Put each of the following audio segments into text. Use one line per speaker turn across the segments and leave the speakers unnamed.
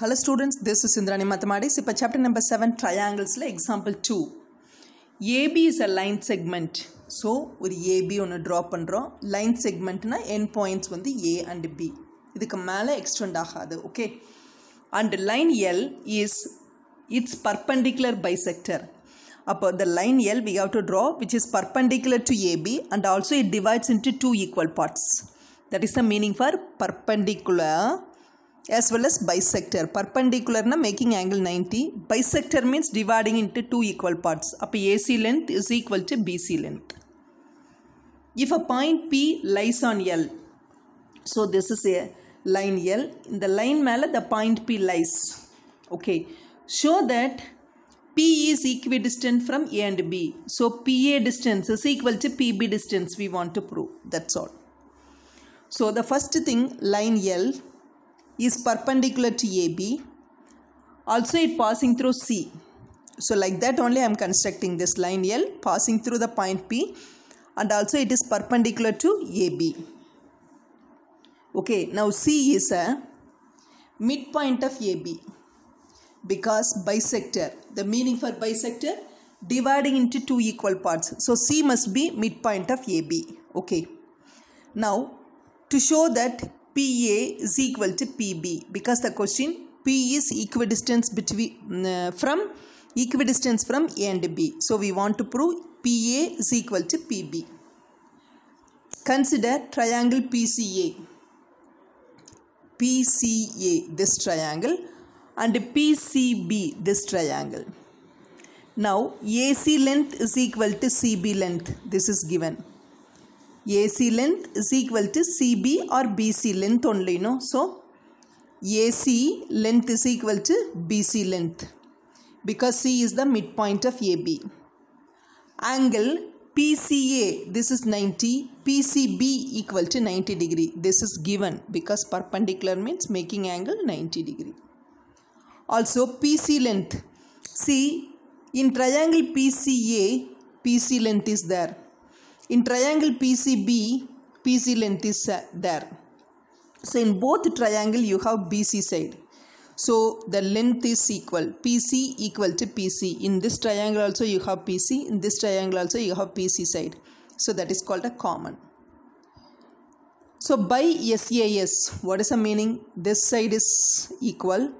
Hello students, this is Indrani Mathematics. இப்போ chapter number 7 triangles-ல example 2. AB is a line segment. So, ஒரு AB ஒன்று draw பண்ணுறோம் line segmentனா end points வந்து A and B. இதுக்கு மேலே extend ஆகாது okay. And line L is its perpendicular bisector. அப்போ the line L we have to draw which is perpendicular to AB and also it divides into two equal parts. That is the meaning for perpendicular as well as bisector na making angle 90 bisector means dividing into two equal parts அப்போ AC length is equal to BC length if a point P lies on L so this is a line L the line மேல the point P lies okay show that P is equidistant from A and B so PA distance is equal to PB distance we want to prove that's all so the first thing line L is perpendicular to AB. Also it passing through C. So like that only I am constructing this line L passing through the point P and also it is perpendicular to AB. Okay, now C is a midpoint of AB because bisector, the meaning for bisector, dividing into two equal parts. So C must be midpoint of AB. Okay. Now, to show that PA is equal to PB because the question P is equidistance between uh, from equidistance from A and B. So we want to prove PA is equal to PB. Consider triangle PCA. PCA this triangle and PCB this triangle. Now AC length is equal to CB length. This is given. AC length is equal to CB or BC length only, no? So, AC length is equal to BC length because C is the midpoint of AB. Angle PCA, this is 90, PCB equal to 90 degree. This is given because perpendicular means making angle 90 degree. Also PC length. See, in triangle PCA, PC length is there. in triangle PCB, PC length is uh, there. So in both triangle you have BC side. So the length is equal. PC equal to PC. In this triangle also you have PC. In this triangle also you have PC side. So that is called a common. So by SAS, what is the meaning? This side is equal.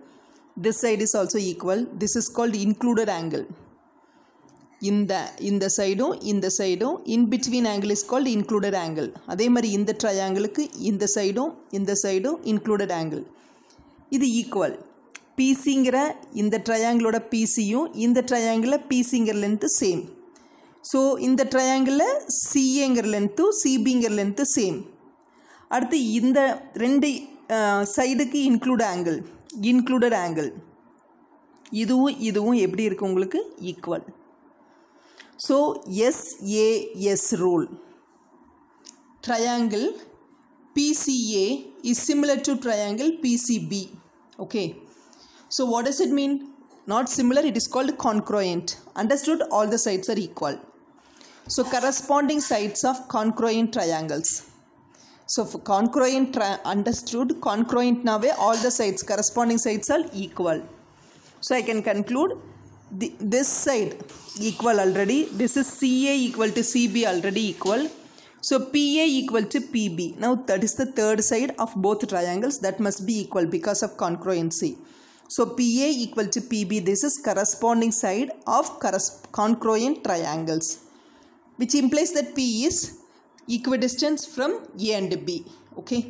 This side is also equal. This is called included angle. இந்த இந்த சைடும் இந்த சைடும் in between angle is called included angle அதே மாதிரி இந்த ட்ரையாங்கிளுக்கு இந்த சைடும் இந்த சைடும் இன்க்ளூடட் ஆங்கிள் இது ஈக்குவல் பிசிங்கிற இந்த ட்ரையாங்கிளோட பிசியும் இந்த ட்ரையாங்கிளில் பிசிங்கிற லென்த்து சேம் ஸோ இந்த ட்ரையாங்கிளில் சிஏங்கிற லென்த்தும் சிபிங்கிற லென்த்து சேம் அடுத்து இந்த ரெண்டு சைடுக்கு இன்க்ளூட் ஆங்கிள் இன்க்ளூடட் ஆங்கிள் இதுவும் இதுவும் எப்படி இருக்குது உங்களுக்கு equal So SAS rule. Triangle PCA is similar to triangle PCB. Okay. So what does it mean? Not similar, it is called congruent. Understood? All the sides are equal. So corresponding sides of congruent triangles. So for congruent, understood, congruent now all the sides, corresponding sides are equal. So I can conclude the, this side equal already this is ca equal to cb already equal so pa equal to pb now that is the third side of both triangles that must be equal because of congruency so pa equal to pb this is corresponding side of congruent triangles which implies that p is equidistance from a and b okay